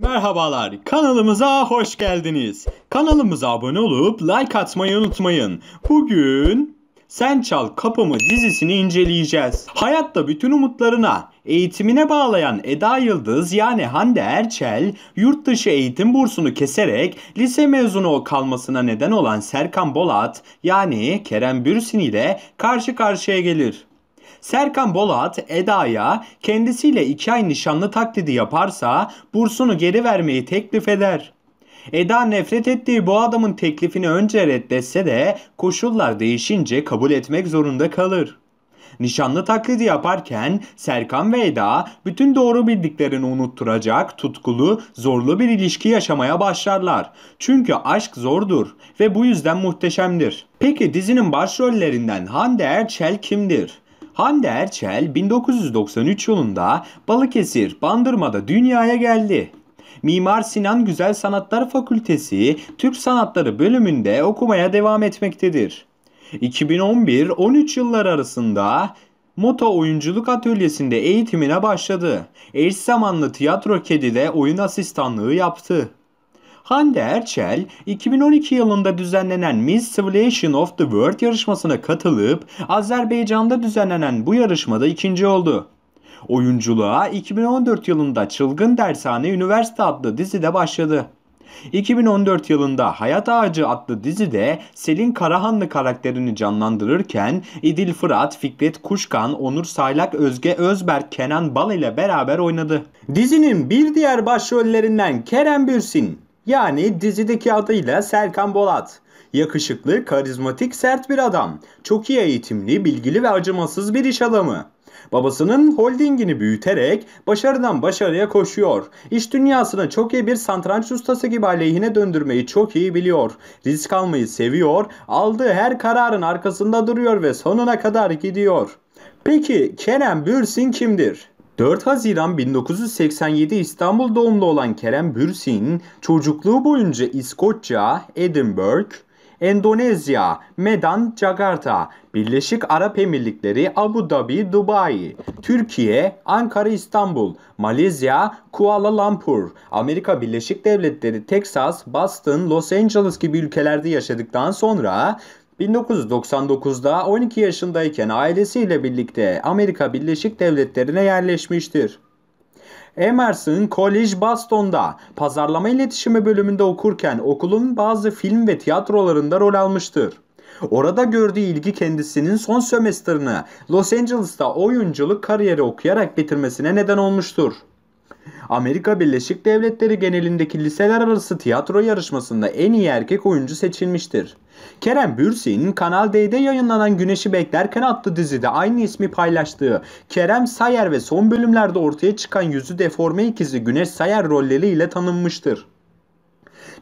Merhabalar, kanalımıza hoş geldiniz. Kanalımıza abone olup like atmayı unutmayın. Bugün Sen Çal Kapımı dizisini inceleyeceğiz. Hayatta bütün umutlarına, eğitimine bağlayan Eda Yıldız yani Hande Erçel, yurt dışı eğitim bursunu keserek lise mezunu kalmasına neden olan Serkan Bolat yani Kerem Bürsin ile karşı karşıya gelir. Serkan Bolat Eda'ya kendisiyle iki ay nişanlı taklidi yaparsa bursunu geri vermeyi teklif eder. Eda nefret ettiği bu adamın teklifini önce reddetse de koşullar değişince kabul etmek zorunda kalır. Nişanlı taklidi yaparken Serkan ve Eda bütün doğru bildiklerini unutturacak, tutkulu, zorlu bir ilişki yaşamaya başlarlar. Çünkü aşk zordur ve bu yüzden muhteşemdir. Peki dizinin başrollerinden Hande Erçel kimdir? Hande Erçel 1993 yılında Balıkesir Bandırma'da dünyaya geldi. Mimar Sinan Güzel Sanatlar Fakültesi Türk Sanatları bölümünde okumaya devam etmektedir. 2011-13 yıllar arasında Moto Oyunculuk Atölyesi'nde eğitimine başladı. Eş zamanlı Tiyatro Kedi'de oyun asistanlığı yaptı. Hande Erçel, 2012 yılında düzenlenen Miss Civilization of the World yarışmasına katılıp Azerbaycan'da düzenlenen bu yarışmada ikinci oldu. Oyunculuğa 2014 yılında Çılgın Dershane Üniversite adlı dizide başladı. 2014 yılında Hayat Ağacı adlı dizide Selin Karahanlı karakterini canlandırırken İdil Fırat, Fikret Kuşkan, Onur Saylak, Özge Özberk, Kenan Bal ile beraber oynadı. Dizinin bir diğer başrollerinden Kerem Bürsin, yani dizideki adıyla Serkan Bolat. Yakışıklı, karizmatik, sert bir adam. Çok iyi eğitimli, bilgili ve acımasız bir iş adamı. Babasının holdingini büyüterek başarıdan başarıya koşuyor. İş dünyasını çok iyi bir santranç ustası gibi aleyhine döndürmeyi çok iyi biliyor. Risk almayı seviyor, aldığı her kararın arkasında duruyor ve sonuna kadar gidiyor. Peki Kenan Bürsin kimdir? 4 Haziran 1987 İstanbul doğumlu olan Kerem Bürsin, çocukluğu boyunca İskoçya, Edinburgh, Endonezya, Medan, Jakarta, Birleşik Arap Emirlikleri, Abu Dhabi, Dubai, Türkiye, Ankara, İstanbul, Malezya, Kuala Lumpur, Amerika Birleşik Devletleri, Texas, Boston, Los Angeles gibi ülkelerde yaşadıktan sonra 1999'da 12 yaşındayken ailesiyle birlikte Amerika Birleşik Devletleri'ne yerleşmiştir. Emerson College Boston'da pazarlama iletişimi bölümünde okurken okulun bazı film ve tiyatrolarında rol almıştır. Orada gördüğü ilgi kendisinin son sömestrını Los Angeles'ta oyunculuk kariyeri okuyarak bitirmesine neden olmuştur. Amerika Birleşik Devletleri genelindeki liseler arası tiyatro yarışmasında en iyi erkek oyuncu seçilmiştir. Kerem Bürsin'in Kanal D'de yayınlanan Güneşi Beklerken adlı dizide aynı ismi paylaştığı Kerem Sayer ve son bölümlerde ortaya çıkan yüzü deforme ikizi Güneş Sayer rolleriyle tanınmıştır.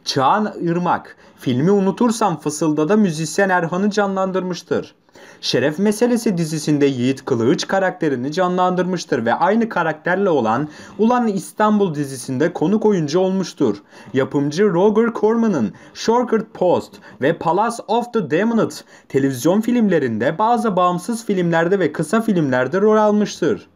Çağan Irmak, Filmi unutursam fısılda da müzisyen Erhan'ı canlandırmıştır. Şeref Meselesi dizisinde Yiğit Kılıç karakterini canlandırmıştır ve aynı karakterle olan Ulan İstanbul dizisinde konuk oyuncu olmuştur. Yapımcı Roger Corman'ın Shortcut Post ve Palace of the Demonet televizyon filmlerinde bazı bağımsız filmlerde ve kısa filmlerde rol almıştır.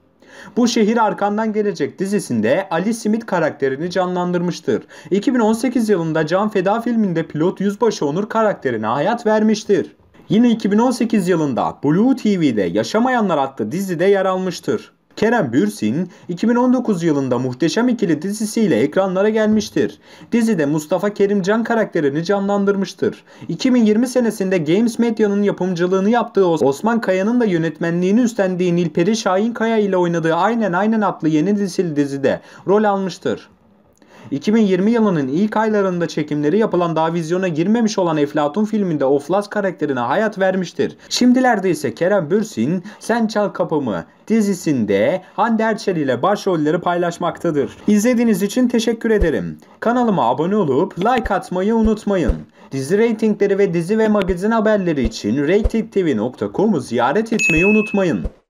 Bu Şehir Arkandan Gelecek dizisinde Ali Simit karakterini canlandırmıştır. 2018 yılında Can Feda filminde pilot Yüzbaşı Onur karakterine hayat vermiştir. Yine 2018 yılında Blue TV'de Yaşamayanlar adlı dizide yer almıştır. Kerem Bürsin 2019 yılında Muhteşem İkili dizisiyle ekranlara gelmiştir. Dizide Mustafa Kerimcan karakterini canlandırmıştır. 2020 senesinde Games Medya'nın yapımcılığını yaptığı Osman Kaya'nın da yönetmenliğini üstlendiği Nilperi Şahin Kaya ile oynadığı Aynen Aynen adlı yeni disil dizide rol almıştır. 2020 yılının ilk aylarında çekimleri yapılan daha vizyona girmemiş olan Eflatun filminde Oflas karakterine hayat vermiştir. Şimdilerde ise Kerem Bürsin, Sen Çal Kapımı dizisinde Hande Erçel ile başrolleri paylaşmaktadır. İzlediğiniz için teşekkür ederim. Kanalıma abone olup like atmayı unutmayın. Dizi reytingleri ve dizi ve magazin haberleri için ratingtv.com'u ziyaret etmeyi unutmayın.